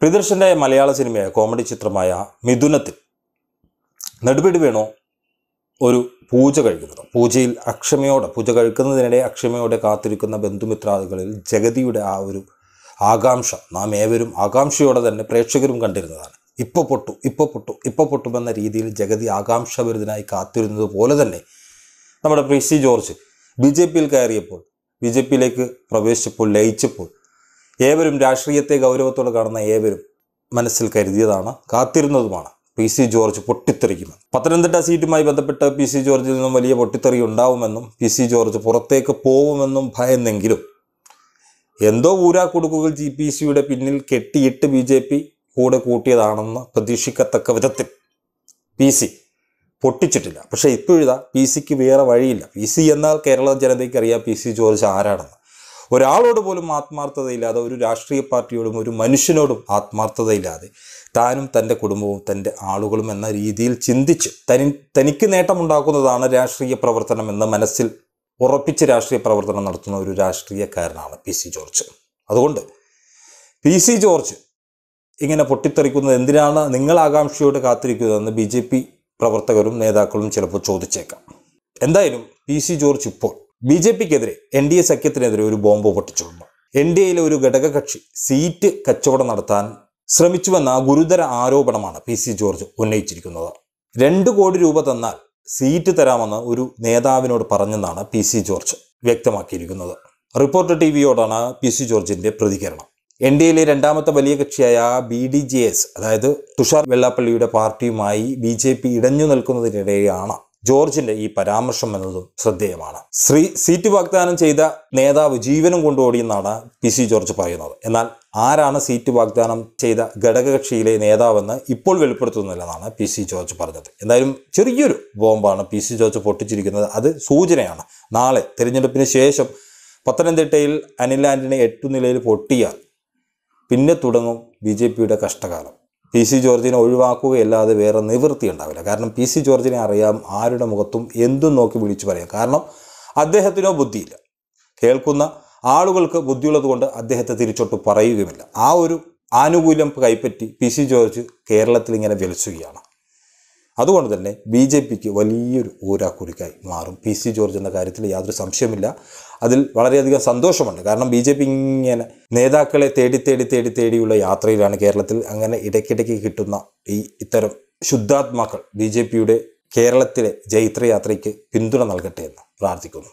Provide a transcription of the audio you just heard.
പ്രിയദർശൻ്റെ മലയാള സിനിമയായ കോമഡി ചിത്രമായ മിഥുനത്തിൽ നെടുപിടി വേണു ഒരു പൂജ കഴിക്കുന്നത് പൂജയിൽ അക്ഷമയോടെ പൂജ കഴിക്കുന്നതിനിടെ അക്ഷമയോടെ കാത്തിരിക്കുന്ന ബന്ധുമിത്രാദികളിൽ ജഗതിയുടെ ആ ഒരു ആകാംക്ഷ നാം ഏവരും ആകാംക്ഷയോടെ തന്നെ പ്രേക്ഷകരും കണ്ടിരുന്നതാണ് ഇപ്പോൾ പൊട്ടു ഇപ്പോൾ പൊട്ടു ഇപ്പോൾ പൊട്ടുമെന്ന രീതിയിൽ ജഗതി ആകാംക്ഷഭരിതനായി കാത്തിരുന്നത് പോലെ തന്നെ നമ്മുടെ P C George B J പിയിൽ കയറിയപ്പോൾ ബി ജെ പിയിലേക്ക് പ്രവേശിച്ചപ്പോൾ ലയിച്ചപ്പോൾ ഏവരും രാഷ്ട്രീയത്തെ ഗൗരവത്തോടെ കാണുന്ന ഏവരും മനസ്സിൽ കരുതിയതാണ് കാത്തിരുന്നതുമാണ് പി സി ജോർജ് പൊട്ടിത്തെറിക്കുമെന്ന് പത്തനംതിട്ട സീറ്റുമായി ബന്ധപ്പെട്ട് പി സി ജോർജിൽ നിന്നും വലിയ പൊട്ടിത്തെറി ഉണ്ടാവുമെന്നും പി സി ജോർജ് പുറത്തേക്ക് പോവുമെന്നും ഭയന്നെങ്കിലും എന്തോ ഊരാക്കുടുക്കുകൾ ജി പി സിയുടെ പിന്നിൽ കെട്ടിയിട്ട് ബി ജെ പി കൂടെ കൂട്ടിയതാണെന്ന് പ്രതീക്ഷിക്കത്തക്ക വിധത്തിൽ പി സി പൊട്ടിച്ചിട്ടില്ല പക്ഷേ ഇപ്പോഴിതാ പി സിക്ക് വേറെ വഴിയില്ല പി സി എന്നാൽ കേരള ജനതയ്ക്ക് അറിയാം പി സി ജോർജ് ആരാണെന്ന് ഒരാളോട് പോലും ആത്മാർത്ഥതയില്ലാതെ ഒരു രാഷ്ട്രീയ പാർട്ടിയോടും ഒരു മനുഷ്യനോടും ആത്മാർത്ഥതയില്ലാതെ താനും തൻ്റെ കുടുംബവും തൻ്റെ ആളുകളും എന്ന രീതിയിൽ ചിന്തിച്ച് തനി തനിക്ക് നേട്ടമുണ്ടാക്കുന്നതാണ് രാഷ്ട്രീയ പ്രവർത്തനം എന്ന് മനസ്സിൽ ഉറപ്പിച്ച് രാഷ്ട്രീയ പ്രവർത്തനം നടത്തുന്ന ഒരു രാഷ്ട്രീയക്കാരനാണ് പി സി ജോർജ് അതുകൊണ്ട് പി സി ജോർജ് ഇങ്ങനെ പൊട്ടിത്തെറിക്കുന്നത് എന്തിനാണ് നിങ്ങൾ ആകാംക്ഷയോട് കാത്തിരിക്കുന്നതെന്ന് ബി ജെ പി പ്രവർത്തകരും നേതാക്കളും ചിലപ്പോൾ ചോദിച്ചേക്കാം എന്തായാലും പി സി ജോർജ് ഇപ്പോൾ ബി ജെ പിക്കെതിരെ എൻ ഡി എ സഖ്യത്തിനെതിരെ ഒരു ബോംബ് പൊട്ടിച്ചിരുന്നു എൻ ഡി എയിലെ ഒരു ഘടകകക്ഷി സീറ്റ് കച്ചവടം നടത്താൻ ശ്രമിച്ചുവെന്ന ഗുരുതര ആരോപണമാണ് പി സി ജോർജ് ഉന്നയിച്ചിരിക്കുന്നത് രണ്ട് കോടി രൂപ തന്നാൽ സീറ്റ് തരാമെന്ന് ഒരു നേതാവിനോട് പറഞ്ഞെന്നാണ് പി സി ജോർജ് വ്യക്തമാക്കിയിരിക്കുന്നത് റിപ്പോർട്ടർ ടി വിയോടാണ് പി സി ജോർജിന്റെ പ്രതികരണം എൻ ഡി എയിലെ രണ്ടാമത്തെ വലിയ കക്ഷിയായ ബി ഡി ജെ എസ് അതായത് തുഷാർ വെള്ളാപ്പള്ളിയുടെ പാർട്ടിയുമായി ബി ജെ പി ഇടഞ്ഞു നിൽക്കുന്നതിനിടെയാണ് ജോർജിന്റെ ഈ പരാമർശം എന്നതും ശ്രദ്ധേയമാണ് ശ്രീ സീറ്റ് വാഗ്ദാനം ചെയ്ത നേതാവ് ജീവനും കൊണ്ടോടിയെന്നാണ് പി സി ജോർജ് പറയുന്നത് എന്നാൽ ആരാണ് സീറ്റ് വാഗ്ദാനം ചെയ്ത ഘടകകക്ഷിയിലെ നേതാവെന്ന് ഇപ്പോൾ വെളിപ്പെടുത്തുന്നില്ലെന്നാണ് പി സി ജോർജ് പറഞ്ഞത് എന്തായാലും ചെറിയൊരു ബോംബാണ് പി സി ജോർജ് പൊട്ടിച്ചിരിക്കുന്നത് അത് സൂചനയാണ് നാളെ തിരഞ്ഞെടുപ്പിന് ശേഷം പത്തനംതിട്ടയിൽ അനിൽ ആന്റണി എട്ടു നിലയിൽ പൊട്ടിയാൽ പിന്നെ തുടങ്ങും ബി ജെ പിയുടെ കഷ്ടകാലം പി സി ജോർജിനെ ഒഴിവാക്കുകയല്ലാതെ വേറെ നിവൃത്തി ഉണ്ടാവില്ല കാരണം പി സി ജോർജിനെ അറിയാം ആരുടെ മുഖത്തും എന്തും നോക്കി വിളിച്ചു പറയാം കാരണം അദ്ദേഹത്തിനോ ബുദ്ധിയില്ല കേൾക്കുന്ന ആളുകൾക്ക് ബുദ്ധിയുള്ളതുകൊണ്ട് അദ്ദേഹത്തെ തിരിച്ചോട്ട് പറയുകയുമില്ല ആ ഒരു ആനുകൂല്യം കൈപ്പറ്റി പി സി ജോർജ് കേരളത്തിൽ ഇങ്ങനെ വിലസുകയാണ് അതുകൊണ്ട് തന്നെ ബി ജെ പിക്ക് വലിയൊരു ഊരാക്കുരുക്കായി മാറും പി സി ജോർജ് എന്ന കാര്യത്തിൽ യാതൊരു സംശയമില്ല അതിൽ വളരെയധികം സന്തോഷമുണ്ട് കാരണം ബി ജെ പി ഇങ്ങനെ നേതാക്കളെ തേടി തേടി തേടി തേടിയുള്ള യാത്രയിലാണ് കേരളത്തിൽ അങ്ങനെ ഇടയ്ക്കിടയ്ക്ക് കിട്ടുന്ന ഈ ഇത്തരം ശുദ്ധാത്മാക്കൾ ബി ജെ പിയുടെ കേരളത്തിലെ ജൈത്രയാത്രയ്ക്ക് പിന്തുണ നൽകട്ടെ എന്ന് പ്രാർത്ഥിക്കുന്നു